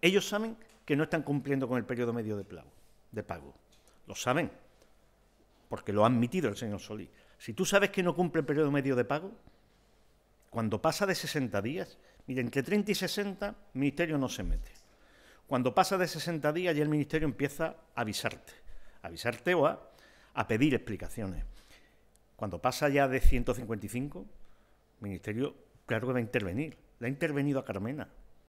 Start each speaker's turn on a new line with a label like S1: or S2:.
S1: Ellos saben que no están cumpliendo con el periodo medio de, pago. Lo saben, porque lo ha admitido el señor Solís. Si tú sabes que no cumple el periodo medio de pago, cuando pasa de 60 días, Miren, entre 30 y 60, el Ministerio no se mete. Cuando pasa de 60 días, ya el Ministerio empieza a avisarte, avisarte o a, a pedir explicaciones. Cuando pasa ya de 155, el Ministerio, claro que va a intervenir. Le ha intervenido a Carmena,